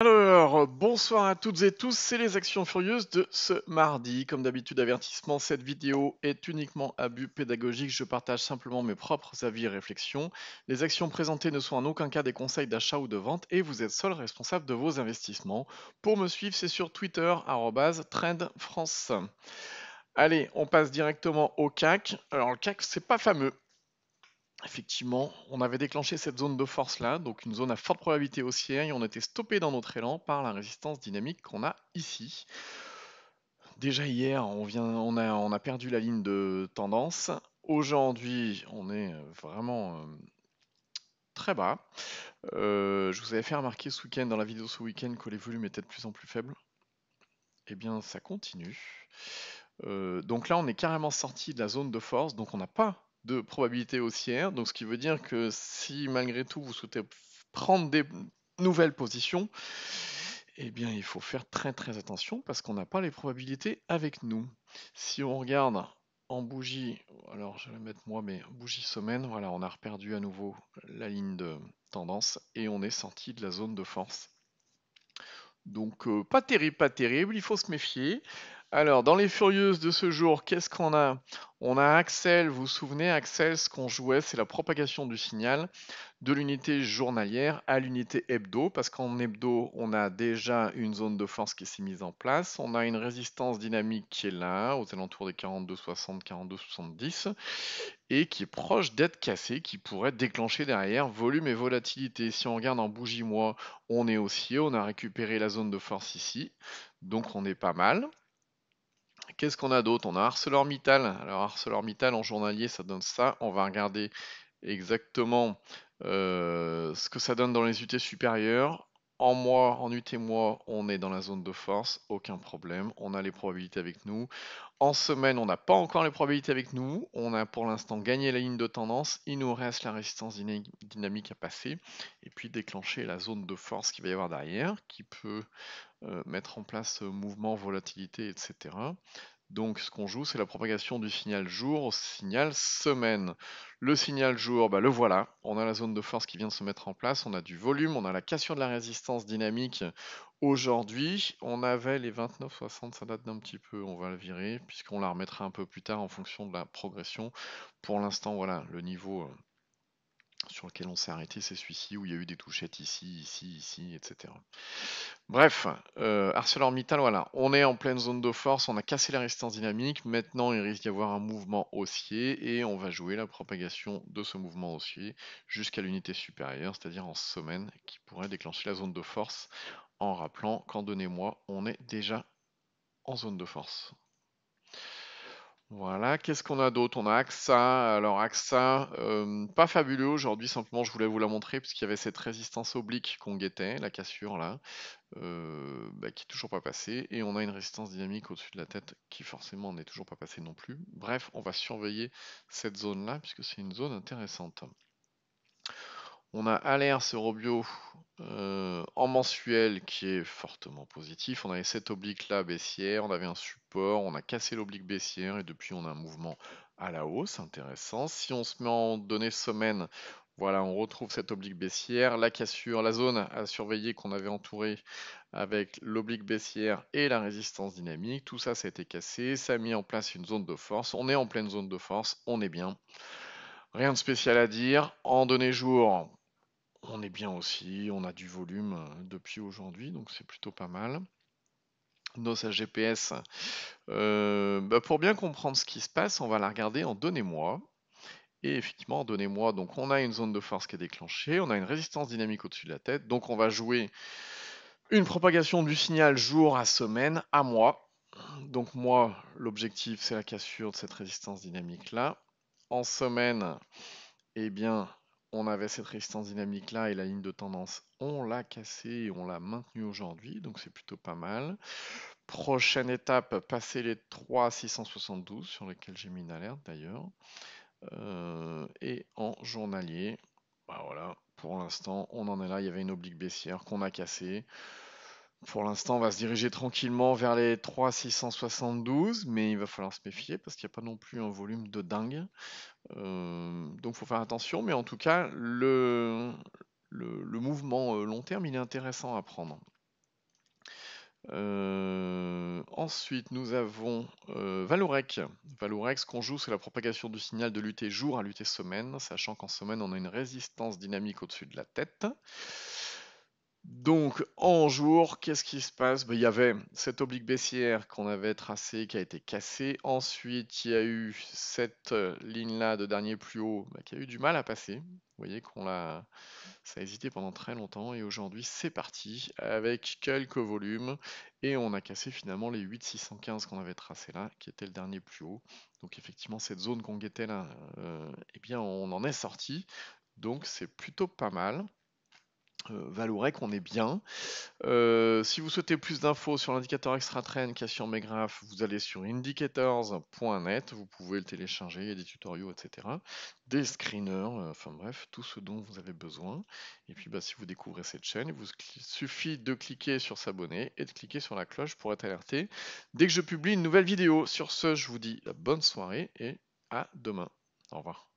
Alors, bonsoir à toutes et tous, c'est les Actions Furieuses de ce mardi. Comme d'habitude, avertissement, cette vidéo est uniquement à but pédagogique, je partage simplement mes propres avis et réflexions. Les actions présentées ne sont en aucun cas des conseils d'achat ou de vente et vous êtes seul responsable de vos investissements. Pour me suivre, c'est sur Twitter, trendfrance. Allez, on passe directement au CAC. Alors, le CAC, c'est pas fameux. Effectivement, on avait déclenché cette zone de force là, donc une zone à forte probabilité haussière, et on était stoppé dans notre élan par la résistance dynamique qu'on a ici. Déjà hier, on, a, perdu la ligne de tendance. Aujourd'hui, on est euh, vraiment euh, très bas. Euh, je vous avais fait remarquer ce week-end, dans la vidéo ce week-end, que les volumes étaient de plus en plus faibles. Eh bien, ça continue. donc là, on est carrément sorti de la zone de force, donc on n'a pas de probabilité haussière. Donc ce qui veut dire que si malgré tout vous souhaitez prendre des nouvelles positions, eh bien il faut faire très très attention parce qu'on n'a pas les probabilités avec nous. Si on regarde en bougie, alors je vais mettre moi mais bougie semaine, voilà, on a reperdu à nouveau la ligne de tendance et on est sorti de la zone de force. Donc euh, pas terrible, pas terrible, il faut se méfier. Alors, dans les furieuses de ce jour, qu'est-ce qu'on a On a Axel, vous vous souvenez, Axel, ce qu'on jouait, c'est la propagation du signal de l'unité journalière à l'unité hebdo, parce qu'en hebdo, on a déjà une zone de force qui s'est mise en place, on a une résistance dynamique qui est là, aux alentours des 42,60, 42,70, et qui est proche d'être cassée, qui pourrait déclencher derrière volume et volatilité. Si on regarde en bougie mois, on est haussier, on a récupéré la zone de force ici, donc on est pas mal qu'est-ce qu'on a d'autre On a ArcelorMittal. Alors ArcelorMittal en journalier, ça donne ça. On va regarder exactement euh, ce que ça donne dans les UT supérieurs, En mois, en UT mois, on est dans la zone de force, aucun problème. On a les probabilités avec nous. En semaine, on n'a pas encore les probabilités avec nous. On a pour l'instant gagné la ligne de tendance. Il nous reste la résistance dynamique à passer. Et puis déclencher la zone de force qu'il va y avoir derrière, qui peut euh, mettre en place euh, mouvement, volatilité, etc. Donc ce qu'on joue, c'est la propagation du signal jour au signal semaine. Le signal jour, bah, le voilà. On a la zone de force qui vient de se mettre en place, on a du volume, on a la cassure de la résistance dynamique. Aujourd'hui, on avait les 29,60, ça date d'un petit peu, on va le virer, puisqu'on la remettra un peu plus tard en fonction de la progression. Pour l'instant, voilà, le niveau euh, sur lequel on s'est arrêté, c'est celui-ci, où il y a eu des touchettes ici, ici, ici, etc. Bref, euh, ArcelorMittal, voilà, on est en pleine zone de force, on a cassé la résistance dynamique, maintenant il risque d'y avoir un mouvement haussier, et on va jouer la propagation de ce mouvement haussier jusqu'à l'unité supérieure, c'est-à-dire en semaine, qui pourrait déclencher la zone de force, en rappelant qu'en donnez-moi, on est déjà en zone de force. Voilà, qu'est-ce qu'on a d'autre On a AXA. Alors AXA, euh, pas fabuleux aujourd'hui, simplement je voulais vous la montrer puisqu'il y avait cette résistance oblique qu'on guettait, la cassure là, euh, bah, qui n'est toujours pas passée. Et on a une résistance dynamique au-dessus de la tête qui forcément n'est toujours pas passée non plus. Bref, on va surveiller cette zone là puisque c'est une zone intéressante. On a Alers Robio... Euh, en mensuel qui est fortement positif, on avait cette oblique là baissière, on avait un support, on a cassé l'oblique baissière et depuis on a un mouvement à la hausse intéressant. Si on se met en données semaine, voilà, on retrouve cette oblique baissière, la cassure, la zone à surveiller qu'on avait entourée avec l'oblique baissière et la résistance dynamique. Tout ça, ça a été cassé, ça a mis en place une zone de force. On est en pleine zone de force, on est bien. Rien de spécial à dire. En données jour, on est bien aussi, on a du volume euh, depuis aujourd'hui, donc c'est plutôt pas mal. Nos euh, AGPS, bah, pour bien comprendre ce qui se passe, on va la regarder en donnez-moi. Et effectivement, donnez-moi, donc on a une zone de force qui est déclenchée, on a une résistance dynamique au-dessus de la tête, donc on va jouer une propagation du signal jour à semaine à moi. Donc moi, l'objectif, c'est la cassure de cette résistance dynamique-là. En semaine, eh bien, on avait cette résistance dynamique là et la ligne de tendance, on l'a cassée et on l'a maintenue aujourd'hui, donc c'est plutôt pas mal. Prochaine étape, passer les 3,672 sur lesquels j'ai mis une alerte d'ailleurs. Euh, et en journalier, bah voilà, pour l'instant on en est là, il y avait une oblique baissière qu'on a cassée. Pour l'instant, on va se diriger tranquillement vers les 3672, mais il va falloir se méfier parce qu'il n'y a pas non plus un volume de dingue. Euh, donc il faut faire attention, mais en tout cas, le, mouvement euh, long terme, il est intéressant à prendre. Euh, ensuite, nous avons Valorec. Valorec, ce qu'on joue, c'est la propagation du signal de lutter jour à lutter semaine, sachant qu'en semaine, on a une résistance dynamique au-dessus de la tête. Donc en jour, qu'est-ce qui se passe bah, Il y avait cette oblique baissière qu'on avait tracée qui a été cassée. Ensuite, il y a eu cette euh, ligne-là de dernier plus haut bah, qui a eu du mal à passer. Vous voyez qu'on l'a, ça a hésité pendant très longtemps et aujourd'hui c'est parti avec quelques volumes et on a cassé finalement les 8615 qu'on avait tracé là, qui était le dernier plus haut. Donc effectivement cette zone qu'on guettait là, euh, eh bien on en est sorti. Donc c'est plutôt pas mal. Euh, Valourec, qu'on est bien. Euh, si vous souhaitez plus d'infos sur l'indicateur extra train qu'il y sur mes graphes, vous allez sur indicators.net, vous pouvez le télécharger, il y a des tutoriaux, etc. Des screeners, euh, enfin bref, tout ce dont vous avez besoin. Et puis bah, si vous découvrez cette chaîne, il vous suffit de cliquer sur s'abonner et de cliquer sur la cloche pour être alerté dès que je publie une nouvelle vidéo. Sur ce, je vous dis bonne soirée et à demain. Au revoir.